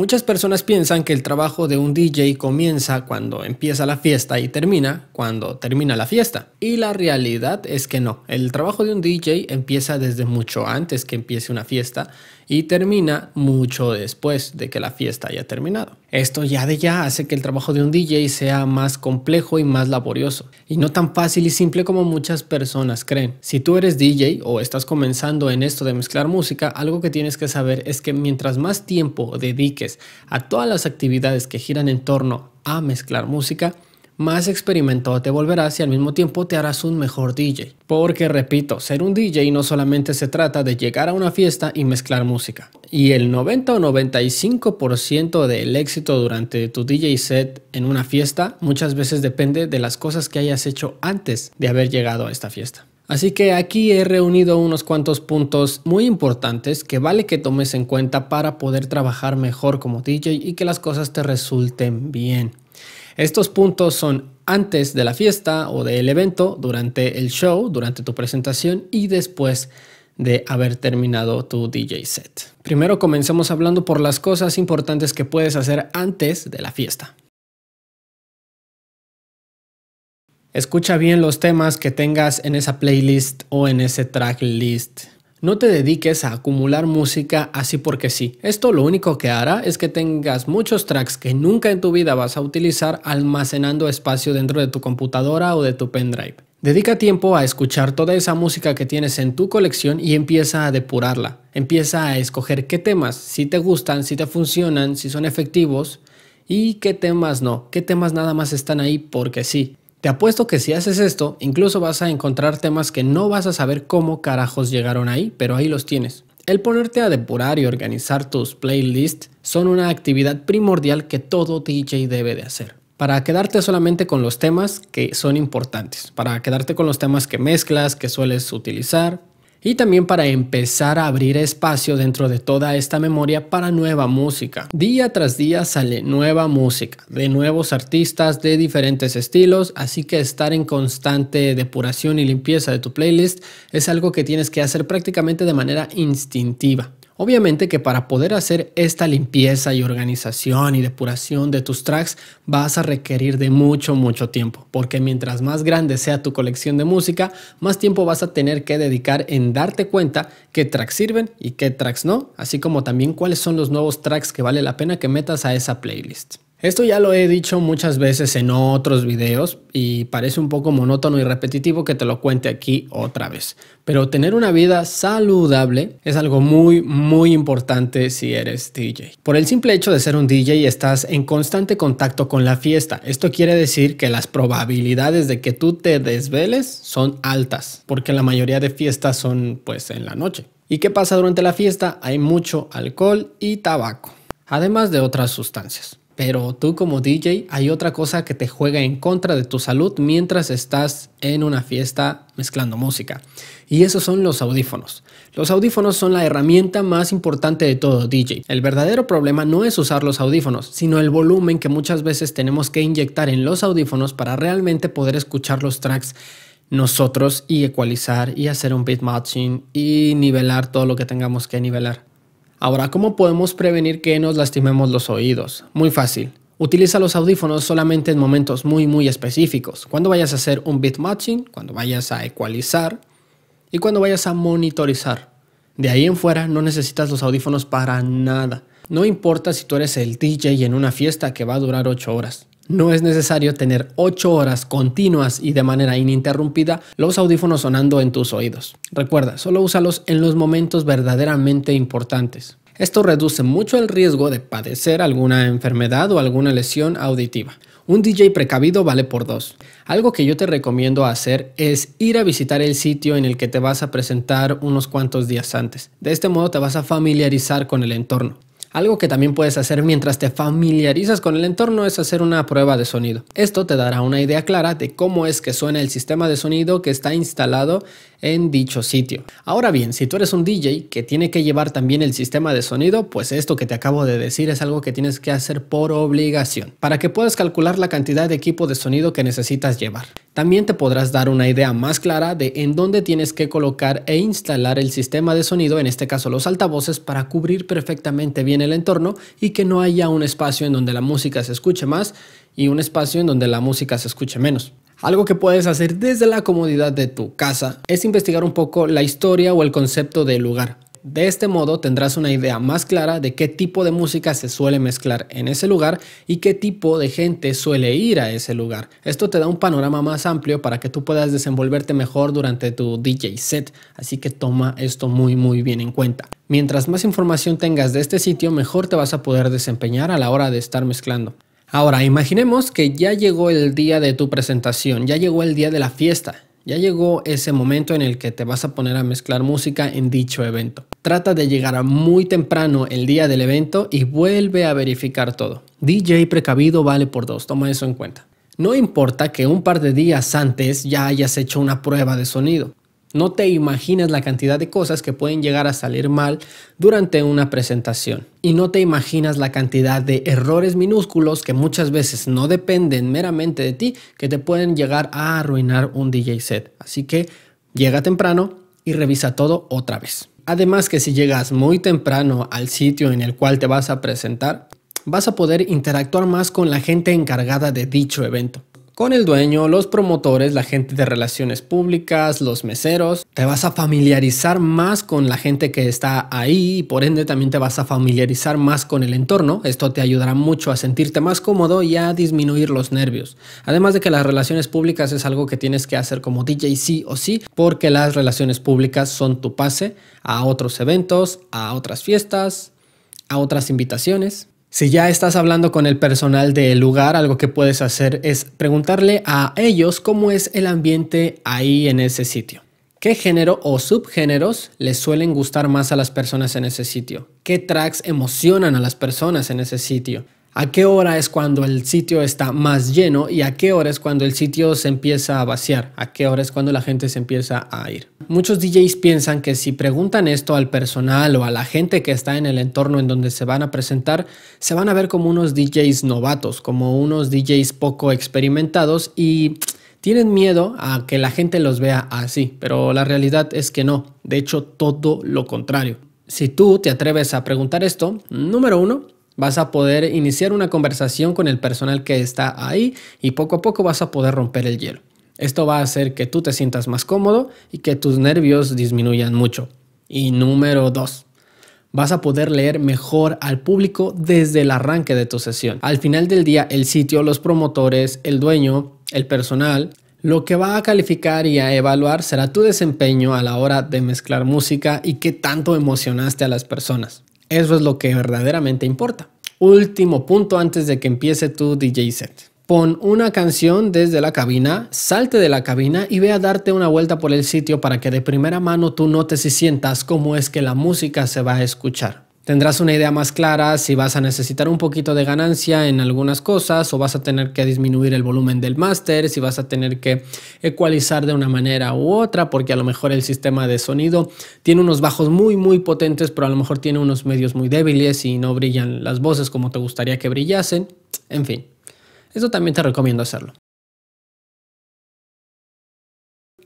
Muchas personas piensan que el trabajo de un DJ comienza cuando empieza la fiesta y termina cuando termina la fiesta. Y la realidad es que no. El trabajo de un DJ empieza desde mucho antes que empiece una fiesta y termina mucho después de que la fiesta haya terminado. Esto ya de ya hace que el trabajo de un DJ sea más complejo y más laborioso, y no tan fácil y simple como muchas personas creen. Si tú eres DJ o estás comenzando en esto de mezclar música, algo que tienes que saber es que mientras más tiempo dediques a todas las actividades que giran en torno a mezclar música, más experimentado te volverás y al mismo tiempo te harás un mejor DJ. Porque repito, ser un DJ no solamente se trata de llegar a una fiesta y mezclar música. Y el 90 o 95% del éxito durante tu DJ set en una fiesta muchas veces depende de las cosas que hayas hecho antes de haber llegado a esta fiesta. Así que aquí he reunido unos cuantos puntos muy importantes que vale que tomes en cuenta para poder trabajar mejor como DJ y que las cosas te resulten bien. Estos puntos son antes de la fiesta o del evento, durante el show, durante tu presentación y después de haber terminado tu DJ set. Primero comencemos hablando por las cosas importantes que puedes hacer antes de la fiesta. Escucha bien los temas que tengas en esa playlist o en ese tracklist. No te dediques a acumular música así porque sí. Esto lo único que hará es que tengas muchos tracks que nunca en tu vida vas a utilizar almacenando espacio dentro de tu computadora o de tu pendrive. Dedica tiempo a escuchar toda esa música que tienes en tu colección y empieza a depurarla. Empieza a escoger qué temas si te gustan, si te funcionan, si son efectivos y qué temas no, qué temas nada más están ahí porque sí. Te apuesto que si haces esto, incluso vas a encontrar temas que no vas a saber cómo carajos llegaron ahí, pero ahí los tienes. El ponerte a depurar y organizar tus playlists son una actividad primordial que todo DJ debe de hacer. Para quedarte solamente con los temas que son importantes, para quedarte con los temas que mezclas, que sueles utilizar, y también para empezar a abrir espacio dentro de toda esta memoria para nueva música. Día tras día sale nueva música de nuevos artistas de diferentes estilos, así que estar en constante depuración y limpieza de tu playlist es algo que tienes que hacer prácticamente de manera instintiva. Obviamente que para poder hacer esta limpieza y organización y depuración de tus tracks vas a requerir de mucho, mucho tiempo, porque mientras más grande sea tu colección de música, más tiempo vas a tener que dedicar en darte cuenta qué tracks sirven y qué tracks no, así como también cuáles son los nuevos tracks que vale la pena que metas a esa playlist. Esto ya lo he dicho muchas veces en otros videos y parece un poco monótono y repetitivo que te lo cuente aquí otra vez. Pero tener una vida saludable es algo muy, muy importante si eres DJ. Por el simple hecho de ser un DJ estás en constante contacto con la fiesta. Esto quiere decir que las probabilidades de que tú te desveles son altas, porque la mayoría de fiestas son pues en la noche. ¿Y qué pasa durante la fiesta? Hay mucho alcohol y tabaco, además de otras sustancias. Pero tú como DJ hay otra cosa que te juega en contra de tu salud mientras estás en una fiesta mezclando música. Y esos son los audífonos. Los audífonos son la herramienta más importante de todo DJ. El verdadero problema no es usar los audífonos, sino el volumen que muchas veces tenemos que inyectar en los audífonos para realmente poder escuchar los tracks nosotros y ecualizar y hacer un beat matching y nivelar todo lo que tengamos que nivelar. Ahora, ¿cómo podemos prevenir que nos lastimemos los oídos? Muy fácil. Utiliza los audífonos solamente en momentos muy muy específicos, cuando vayas a hacer un beat matching, cuando vayas a ecualizar y cuando vayas a monitorizar. De ahí en fuera no necesitas los audífonos para nada. No importa si tú eres el DJ en una fiesta que va a durar 8 horas. No es necesario tener 8 horas continuas y de manera ininterrumpida los audífonos sonando en tus oídos. Recuerda, solo úsalos en los momentos verdaderamente importantes. Esto reduce mucho el riesgo de padecer alguna enfermedad o alguna lesión auditiva. Un DJ precavido vale por dos. Algo que yo te recomiendo hacer es ir a visitar el sitio en el que te vas a presentar unos cuantos días antes. De este modo te vas a familiarizar con el entorno. Algo que también puedes hacer mientras te familiarizas con el entorno es hacer una prueba de sonido. Esto te dará una idea clara de cómo es que suena el sistema de sonido que está instalado en dicho sitio. Ahora bien, si tú eres un DJ que tiene que llevar también el sistema de sonido, pues esto que te acabo de decir es algo que tienes que hacer por obligación, para que puedas calcular la cantidad de equipo de sonido que necesitas llevar. También te podrás dar una idea más clara de en dónde tienes que colocar e instalar el sistema de sonido, en este caso los altavoces, para cubrir perfectamente bien el entorno y que no haya un espacio en donde la música se escuche más y un espacio en donde la música se escuche menos. Algo que puedes hacer desde la comodidad de tu casa es investigar un poco la historia o el concepto del lugar. De este modo tendrás una idea más clara de qué tipo de música se suele mezclar en ese lugar y qué tipo de gente suele ir a ese lugar. Esto te da un panorama más amplio para que tú puedas desenvolverte mejor durante tu DJ set, así que toma esto muy muy bien en cuenta. Mientras más información tengas de este sitio, mejor te vas a poder desempeñar a la hora de estar mezclando. Ahora, imaginemos que ya llegó el día de tu presentación, ya llegó el día de la fiesta, ya llegó ese momento en el que te vas a poner a mezclar música en dicho evento. Trata de llegar a muy temprano el día del evento y vuelve a verificar todo. DJ precavido vale por dos, toma eso en cuenta. No importa que un par de días antes ya hayas hecho una prueba de sonido. No te imaginas la cantidad de cosas que pueden llegar a salir mal durante una presentación. Y no te imaginas la cantidad de errores minúsculos que muchas veces no dependen meramente de ti, que te pueden llegar a arruinar un DJ set. Así que llega temprano y revisa todo otra vez. Además que si llegas muy temprano al sitio en el cual te vas a presentar, vas a poder interactuar más con la gente encargada de dicho evento con el dueño, los promotores, la gente de relaciones públicas, los meseros. Te vas a familiarizar más con la gente que está ahí y por ende también te vas a familiarizar más con el entorno. Esto te ayudará mucho a sentirte más cómodo y a disminuir los nervios. Además de que las relaciones públicas es algo que tienes que hacer como DJ sí o sí, porque las relaciones públicas son tu pase a otros eventos, a otras fiestas, a otras invitaciones. Si ya estás hablando con el personal del lugar, algo que puedes hacer es preguntarle a ellos cómo es el ambiente ahí en ese sitio. ¿Qué género o subgéneros les suelen gustar más a las personas en ese sitio? ¿Qué tracks emocionan a las personas en ese sitio? a qué hora es cuando el sitio está más lleno y a qué hora es cuando el sitio se empieza a vaciar, a qué hora es cuando la gente se empieza a ir. Muchos DJs piensan que si preguntan esto al personal o a la gente que está en el entorno en donde se van a presentar, se van a ver como unos DJs novatos, como unos DJs poco experimentados y tienen miedo a que la gente los vea así, pero la realidad es que no, de hecho todo lo contrario. Si tú te atreves a preguntar esto, número uno, Vas a poder iniciar una conversación con el personal que está ahí y poco a poco vas a poder romper el hielo. Esto va a hacer que tú te sientas más cómodo y que tus nervios disminuyan mucho. Y número 2. Vas a poder leer mejor al público desde el arranque de tu sesión. Al final del día, el sitio, los promotores, el dueño, el personal, lo que va a calificar y a evaluar será tu desempeño a la hora de mezclar música y qué tanto emocionaste a las personas. Eso es lo que verdaderamente importa. Último punto antes de que empiece tu DJ set. Pon una canción desde la cabina, salte de la cabina y ve a darte una vuelta por el sitio para que de primera mano tú notes y sientas cómo es que la música se va a escuchar. Tendrás una idea más clara si vas a necesitar un poquito de ganancia en algunas cosas o vas a tener que disminuir el volumen del máster, si vas a tener que ecualizar de una manera u otra, porque a lo mejor el sistema de sonido tiene unos bajos muy, muy potentes, pero a lo mejor tiene unos medios muy débiles y no brillan las voces como te gustaría que brillasen. En fin, eso también te recomiendo hacerlo.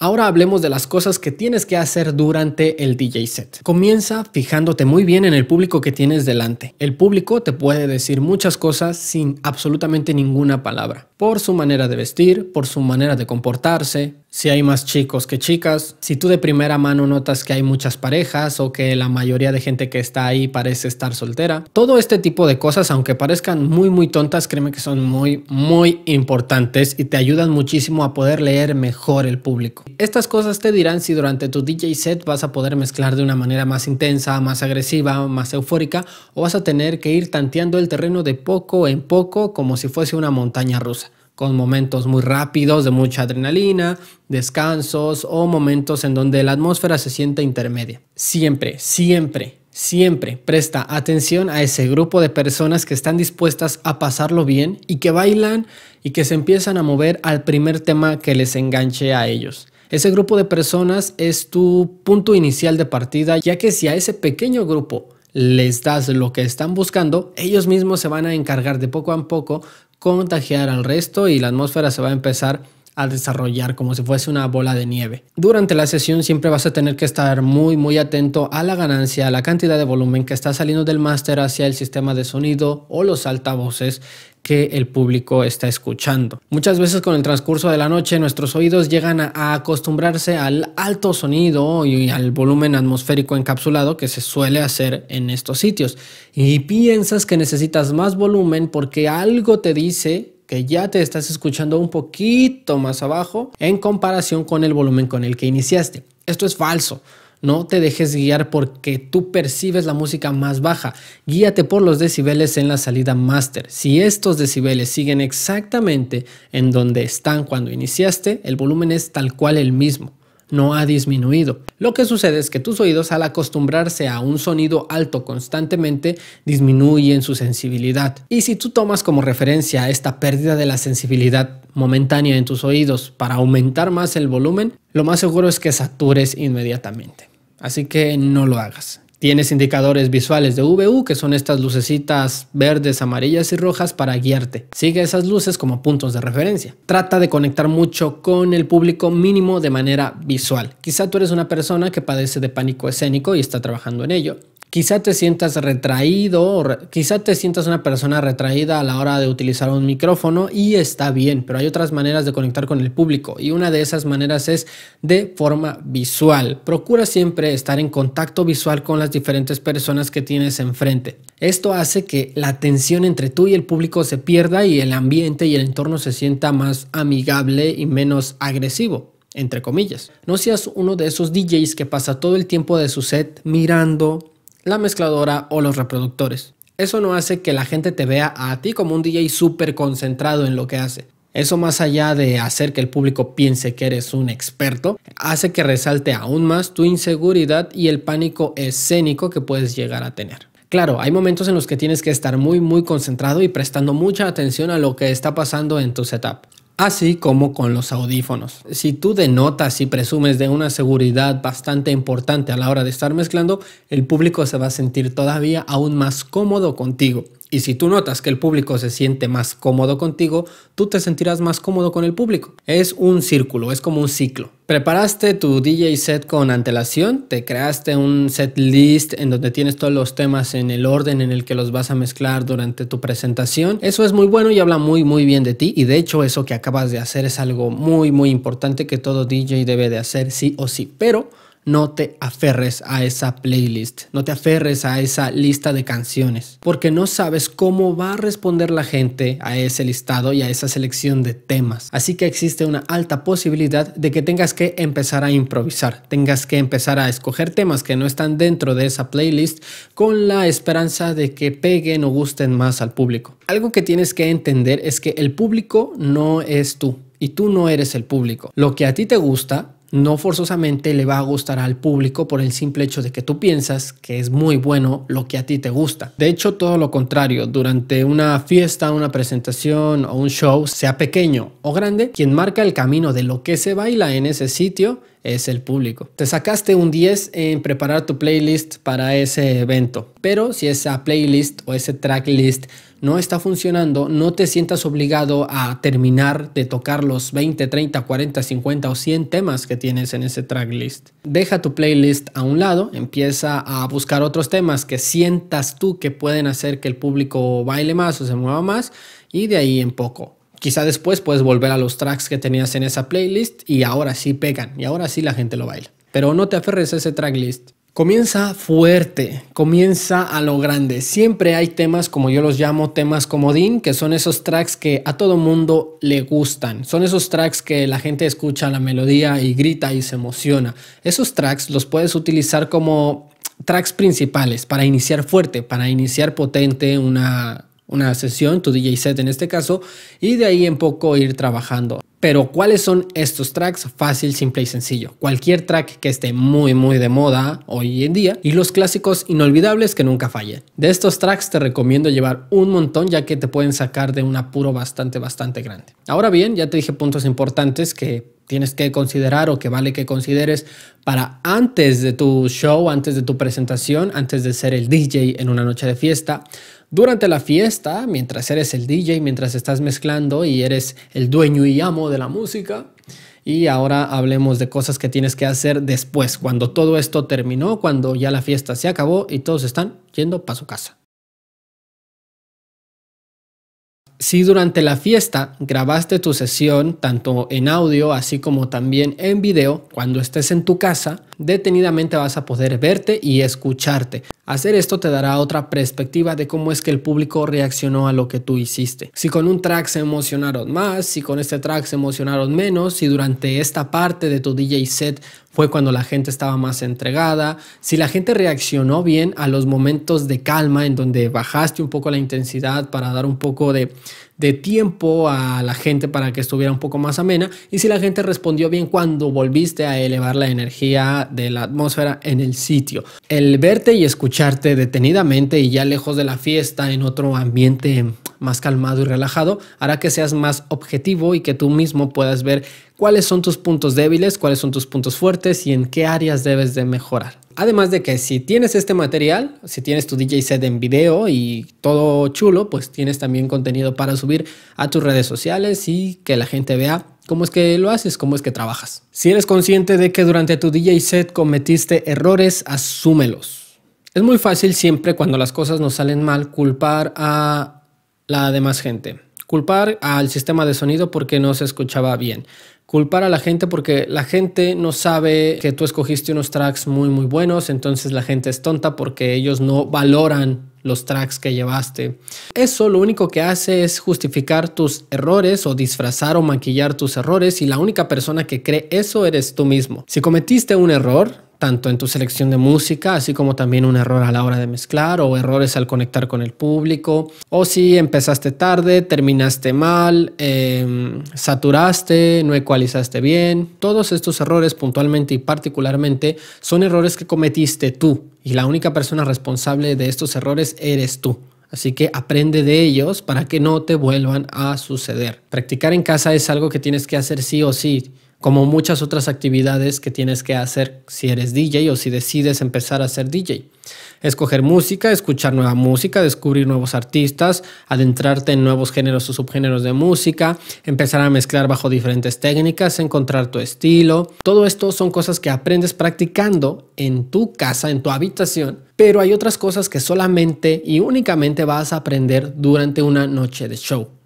Ahora hablemos de las cosas que tienes que hacer durante el DJ set. Comienza fijándote muy bien en el público que tienes delante. El público te puede decir muchas cosas sin absolutamente ninguna palabra. Por su manera de vestir, por su manera de comportarse, si hay más chicos que chicas, si tú de primera mano notas que hay muchas parejas o que la mayoría de gente que está ahí parece estar soltera. Todo este tipo de cosas, aunque parezcan muy muy tontas, créeme que son muy muy importantes y te ayudan muchísimo a poder leer mejor el público. Estas cosas te dirán si durante tu DJ set vas a poder mezclar de una manera más intensa, más agresiva, más eufórica o vas a tener que ir tanteando el terreno de poco en poco como si fuese una montaña rusa con momentos muy rápidos de mucha adrenalina, descansos o momentos en donde la atmósfera se siente intermedia. Siempre, siempre, siempre presta atención a ese grupo de personas que están dispuestas a pasarlo bien y que bailan y que se empiezan a mover al primer tema que les enganche a ellos. Ese grupo de personas es tu punto inicial de partida, ya que si a ese pequeño grupo les das lo que están buscando, ellos mismos se van a encargar de poco a poco contagiar al resto y la atmósfera se va a empezar a desarrollar como si fuese una bola de nieve. Durante la sesión siempre vas a tener que estar muy muy atento a la ganancia, a la cantidad de volumen que está saliendo del máster hacia el sistema de sonido o los altavoces que el público está escuchando. Muchas veces con el transcurso de la noche nuestros oídos llegan a acostumbrarse al alto sonido y al volumen atmosférico encapsulado que se suele hacer en estos sitios y piensas que necesitas más volumen porque algo te dice que ya te estás escuchando un poquito más abajo en comparación con el volumen con el que iniciaste. Esto es falso. No te dejes guiar porque tú percibes la música más baja. Guíate por los decibeles en la salida master. Si estos decibeles siguen exactamente en donde están cuando iniciaste, el volumen es tal cual el mismo no ha disminuido. Lo que sucede es que tus oídos al acostumbrarse a un sonido alto constantemente disminuyen su sensibilidad. Y si tú tomas como referencia esta pérdida de la sensibilidad momentánea en tus oídos para aumentar más el volumen, lo más seguro es que satures inmediatamente. Así que no lo hagas. Tienes indicadores visuales de VU, que son estas lucecitas verdes, amarillas y rojas para guiarte. Sigue esas luces como puntos de referencia. Trata de conectar mucho con el público mínimo de manera visual. Quizá tú eres una persona que padece de pánico escénico y está trabajando en ello quizá te sientas retraído, o quizá te sientas una persona retraída a la hora de utilizar un micrófono y está bien, pero hay otras maneras de conectar con el público y una de esas maneras es de forma visual. Procura siempre estar en contacto visual con las diferentes personas que tienes enfrente. Esto hace que la tensión entre tú y el público se pierda y el ambiente y el entorno se sienta más amigable y menos agresivo entre comillas. No seas uno de esos DJs que pasa todo el tiempo de su set mirando la mezcladora o los reproductores. Eso no hace que la gente te vea a ti como un DJ súper concentrado en lo que hace. Eso más allá de hacer que el público piense que eres un experto, hace que resalte aún más tu inseguridad y el pánico escénico que puedes llegar a tener. Claro, hay momentos en los que tienes que estar muy muy concentrado y prestando mucha atención a lo que está pasando en tu setup así como con los audífonos. Si tú denotas y presumes de una seguridad bastante importante a la hora de estar mezclando, el público se va a sentir todavía aún más cómodo contigo. Y si tú notas que el público se siente más cómodo contigo, tú te sentirás más cómodo con el público. Es un círculo, es como un ciclo. Preparaste tu DJ set con antelación, te creaste un set list en donde tienes todos los temas en el orden en el que los vas a mezclar durante tu presentación. Eso es muy bueno y habla muy muy bien de ti y de hecho eso que acabas de hacer es algo muy muy importante que todo DJ debe de hacer sí o sí, pero no te aferres a esa playlist, no te aferres a esa lista de canciones, porque no sabes cómo va a responder la gente a ese listado y a esa selección de temas. Así que existe una alta posibilidad de que tengas que empezar a improvisar, tengas que empezar a escoger temas que no están dentro de esa playlist con la esperanza de que peguen o gusten más al público. Algo que tienes que entender es que el público no es tú. Y tú no eres el público. Lo que a ti te gusta no forzosamente le va a gustar al público por el simple hecho de que tú piensas que es muy bueno lo que a ti te gusta. De hecho, todo lo contrario, durante una fiesta, una presentación o un show, sea pequeño o grande, quien marca el camino de lo que se baila en ese sitio es el público. Te sacaste un 10 en preparar tu playlist para ese evento, pero si esa playlist o ese tracklist no está funcionando, no te sientas obligado a terminar de tocar los 20, 30, 40, 50 o 100 temas que tienes en ese tracklist. Deja tu playlist a un lado, empieza a buscar otros temas que sientas tú que pueden hacer que el público baile más o se mueva más y de ahí en poco Quizá después puedes volver a los tracks que tenías en esa playlist y ahora sí pegan y ahora sí la gente lo baila. Pero no te aferres a ese tracklist. Comienza fuerte, comienza a lo grande. Siempre hay temas, como yo los llamo, temas comodín, que son esos tracks que a todo mundo le gustan. Son esos tracks que la gente escucha la melodía y grita y se emociona. Esos tracks los puedes utilizar como tracks principales para iniciar fuerte, para iniciar potente una una sesión, tu DJ set en este caso, y de ahí en poco ir trabajando. Pero ¿cuáles son estos tracks? Fácil, simple y sencillo. Cualquier track que esté muy muy de moda hoy en día y los clásicos inolvidables que nunca falle. De estos tracks te recomiendo llevar un montón ya que te pueden sacar de un apuro bastante bastante grande. Ahora bien, ya te dije puntos importantes que tienes que considerar o que vale que consideres para antes de tu show, antes de tu presentación, antes de ser el DJ en una noche de fiesta durante la fiesta, mientras eres el DJ, mientras estás mezclando y eres el dueño y amo de la música, y ahora hablemos de cosas que tienes que hacer después, cuando todo esto terminó, cuando ya la fiesta se acabó y todos están yendo para su casa. Si durante la fiesta grabaste tu sesión tanto en audio así como también en video, cuando estés en tu casa, detenidamente vas a poder verte y escucharte. Hacer esto te dará otra perspectiva de cómo es que el público reaccionó a lo que tú hiciste. Si con un track se emocionaron más, si con este track se emocionaron menos, si durante esta parte de tu DJ set fue cuando la gente estaba más entregada, si la gente reaccionó bien a los momentos de calma en donde bajaste un poco la intensidad para dar un poco de, tiempo a la gente para que estuviera un poco más amena y si la gente respondió bien cuando volviste a elevar la energía de la atmósfera en el sitio. El verte y escucharte detenidamente y ya lejos de la fiesta en otro ambiente más calmado y relajado, hará que seas más objetivo y que tú mismo puedas ver cuáles son tus puntos débiles, cuáles son tus puntos fuertes y en qué áreas debes de mejorar. Además de que si tienes este material, si tienes tu DJ set en video y todo chulo, pues tienes también contenido para subir a tus redes sociales y que la gente vea cómo es que lo haces, cómo es que trabajas. Si eres consciente de que durante tu DJ set cometiste errores, asúmelos. Es muy fácil siempre cuando las cosas nos salen mal culpar a la demás gente. Culpar al sistema de sonido porque no se escuchaba bien. Culpar a la gente porque la gente no sabe que tú escogiste unos tracks muy muy buenos, entonces la gente es tonta porque ellos no valoran los tracks que llevaste. Eso lo único que hace es justificar tus errores o disfrazar o maquillar tus errores y la única persona que cree eso eres tú mismo. Si cometiste un error, tanto en tu selección de música, así como también un error a la hora de mezclar o errores al conectar con el público, o si empezaste tarde, terminaste mal, em, saturaste, no ecualizaste bien. Todos estos errores puntualmente y particularmente son errores que cometiste tú y la única persona responsable de estos errores eres tú. Así que aprende de ellos para que no te vuelvan a suceder. Practicar en casa es algo que tienes que hacer sí o sí como muchas otras actividades que tienes que hacer si eres DJ o si decides empezar a ser DJ. Escoger música, escuchar nueva música, descubrir nuevos artistas, adentrarte en nuevos géneros o subgéneros de música, empezar a mezclar bajo diferentes técnicas, encontrar tu estilo. Todo esto son cosas que aprendes practicando en tu casa, en tu habitación, pero hay otras cosas que solamente y únicamente vas a aprender durante una noche de show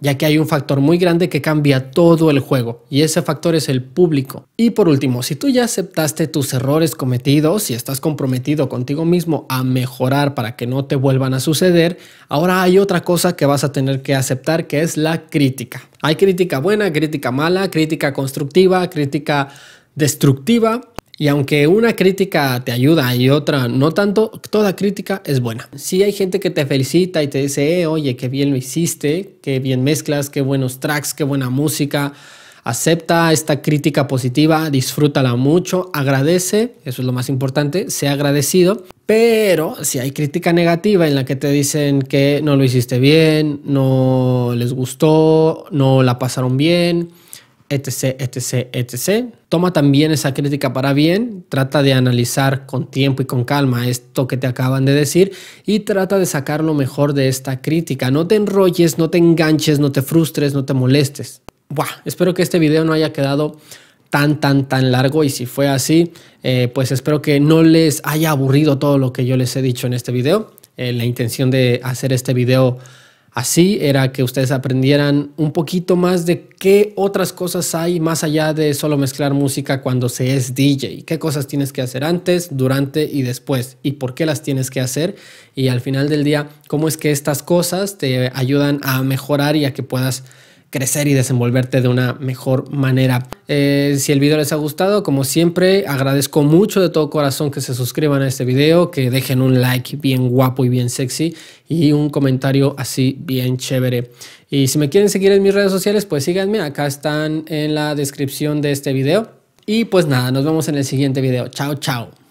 ya que hay un factor muy grande que cambia todo el juego, y ese factor es el público. Y por último, si tú ya aceptaste tus errores cometidos y estás comprometido contigo mismo a mejorar para que no te vuelvan a suceder, ahora hay otra cosa que vas a tener que aceptar que es la crítica. Hay crítica buena, crítica mala, crítica constructiva, crítica destructiva y aunque una crítica te ayuda y otra no tanto, toda crítica es buena. Si hay gente que te felicita y te dice, eh, oye, qué bien lo hiciste, qué bien mezclas, qué buenos tracks, qué buena música. Acepta esta crítica positiva, disfrútala mucho, agradece, eso es lo más importante, sea agradecido. Pero si hay crítica negativa en la que te dicen que no lo hiciste bien, no les gustó, no la pasaron bien, etc., etc., etc. Toma también esa crítica para bien, trata de analizar con tiempo y con calma esto que te acaban de decir y trata de sacar lo mejor de esta crítica. No te enrolles, no te enganches, no te frustres, no te molestes. espero que este video no haya quedado tan, tan, tan largo y si fue así, eh, pues espero que no les haya aburrido todo lo que yo les he dicho en este video. Eh, la intención de hacer este video así era que ustedes aprendieran un poquito más de qué otras cosas hay más allá de solo mezclar música cuando se es DJ, qué cosas tienes que hacer antes, durante y después y por qué las tienes que hacer y al final del día cómo es que estas cosas te ayudan a mejorar y a que puedas crecer y desenvolverte de una mejor manera. Eh, si el video les ha gustado, como siempre, agradezco mucho de todo corazón que se suscriban a este video, que dejen un like bien guapo y bien sexy y un comentario así bien chévere. Y si me quieren seguir en mis redes sociales, pues síganme, acá están en la descripción de este video. Y pues nada, nos vemos en el siguiente video. Chao, chao.